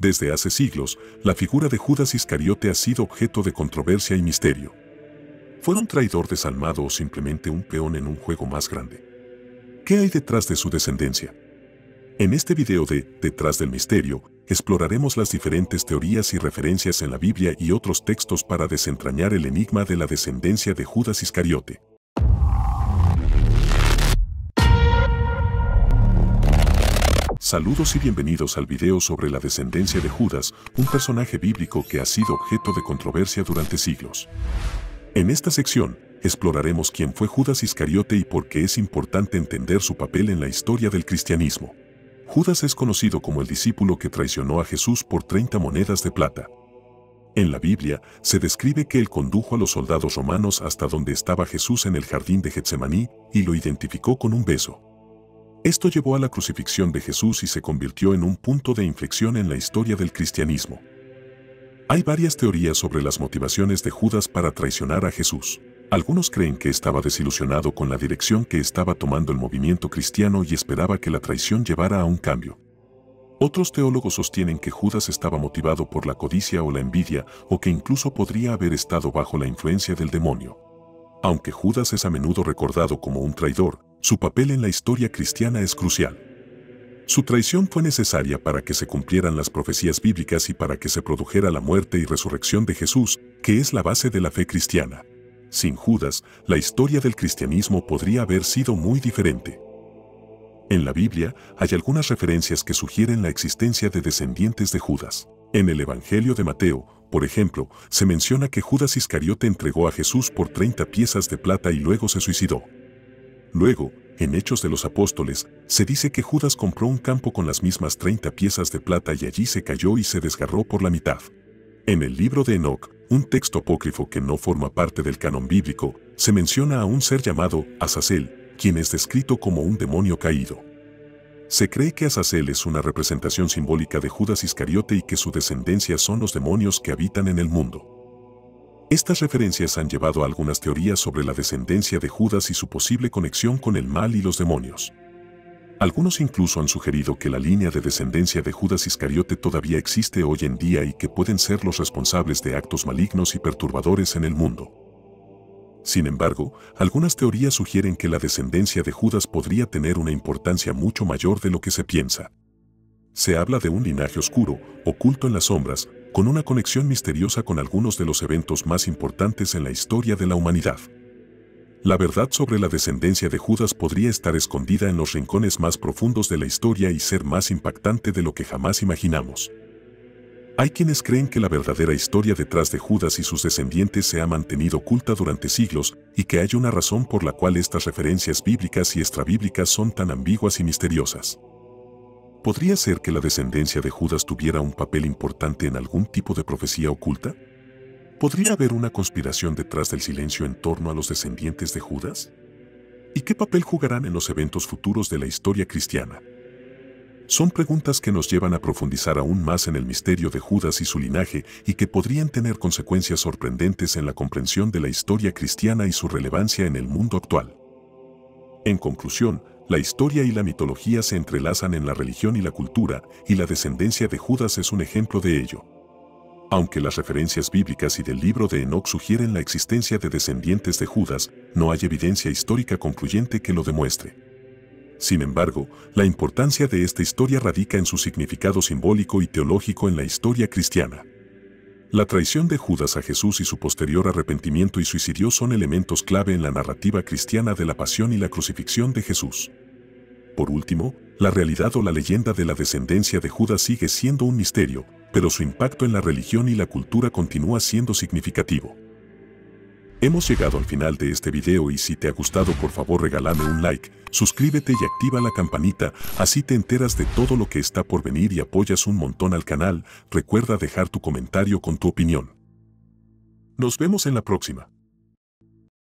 Desde hace siglos, la figura de Judas Iscariote ha sido objeto de controversia y misterio. ¿Fue un traidor desalmado o simplemente un peón en un juego más grande? ¿Qué hay detrás de su descendencia? En este video de Detrás del Misterio, exploraremos las diferentes teorías y referencias en la Biblia y otros textos para desentrañar el enigma de la descendencia de Judas Iscariote. Saludos y bienvenidos al video sobre la descendencia de Judas, un personaje bíblico que ha sido objeto de controversia durante siglos. En esta sección, exploraremos quién fue Judas Iscariote y por qué es importante entender su papel en la historia del cristianismo. Judas es conocido como el discípulo que traicionó a Jesús por 30 monedas de plata. En la Biblia, se describe que él condujo a los soldados romanos hasta donde estaba Jesús en el jardín de Getsemaní y lo identificó con un beso. Esto llevó a la crucifixión de Jesús y se convirtió en un punto de inflexión en la historia del cristianismo. Hay varias teorías sobre las motivaciones de Judas para traicionar a Jesús. Algunos creen que estaba desilusionado con la dirección que estaba tomando el movimiento cristiano y esperaba que la traición llevara a un cambio. Otros teólogos sostienen que Judas estaba motivado por la codicia o la envidia o que incluso podría haber estado bajo la influencia del demonio. Aunque Judas es a menudo recordado como un traidor, su papel en la historia cristiana es crucial. Su traición fue necesaria para que se cumplieran las profecías bíblicas y para que se produjera la muerte y resurrección de Jesús, que es la base de la fe cristiana. Sin Judas, la historia del cristianismo podría haber sido muy diferente. En la Biblia hay algunas referencias que sugieren la existencia de descendientes de Judas. En el Evangelio de Mateo, por ejemplo, se menciona que Judas Iscariote entregó a Jesús por 30 piezas de plata y luego se suicidó. Luego, en Hechos de los Apóstoles, se dice que Judas compró un campo con las mismas 30 piezas de plata y allí se cayó y se desgarró por la mitad. En el libro de Enoch, un texto apócrifo que no forma parte del canon bíblico, se menciona a un ser llamado Azazel, quien es descrito como un demonio caído. Se cree que Azazel es una representación simbólica de Judas Iscariote y que su descendencia son los demonios que habitan en el mundo. Estas referencias han llevado a algunas teorías sobre la descendencia de Judas y su posible conexión con el mal y los demonios. Algunos incluso han sugerido que la línea de descendencia de Judas Iscariote todavía existe hoy en día y que pueden ser los responsables de actos malignos y perturbadores en el mundo. Sin embargo, algunas teorías sugieren que la descendencia de Judas podría tener una importancia mucho mayor de lo que se piensa. Se habla de un linaje oscuro, oculto en las sombras, con una conexión misteriosa con algunos de los eventos más importantes en la historia de la humanidad. La verdad sobre la descendencia de Judas podría estar escondida en los rincones más profundos de la historia y ser más impactante de lo que jamás imaginamos. Hay quienes creen que la verdadera historia detrás de Judas y sus descendientes se ha mantenido oculta durante siglos y que hay una razón por la cual estas referencias bíblicas y extrabíblicas son tan ambiguas y misteriosas. ¿Podría ser que la descendencia de Judas tuviera un papel importante en algún tipo de profecía oculta? ¿Podría haber una conspiración detrás del silencio en torno a los descendientes de Judas? ¿Y qué papel jugarán en los eventos futuros de la historia cristiana? Son preguntas que nos llevan a profundizar aún más en el misterio de Judas y su linaje y que podrían tener consecuencias sorprendentes en la comprensión de la historia cristiana y su relevancia en el mundo actual. En conclusión, la historia y la mitología se entrelazan en la religión y la cultura, y la descendencia de Judas es un ejemplo de ello. Aunque las referencias bíblicas y del libro de Enoch sugieren la existencia de descendientes de Judas, no hay evidencia histórica concluyente que lo demuestre. Sin embargo, la importancia de esta historia radica en su significado simbólico y teológico en la historia cristiana. La traición de Judas a Jesús y su posterior arrepentimiento y suicidio son elementos clave en la narrativa cristiana de la pasión y la crucifixión de Jesús. Por último, la realidad o la leyenda de la descendencia de Judas sigue siendo un misterio, pero su impacto en la religión y la cultura continúa siendo significativo. Hemos llegado al final de este video y si te ha gustado por favor regálame un like, suscríbete y activa la campanita, así te enteras de todo lo que está por venir y apoyas un montón al canal, recuerda dejar tu comentario con tu opinión. Nos vemos en la próxima.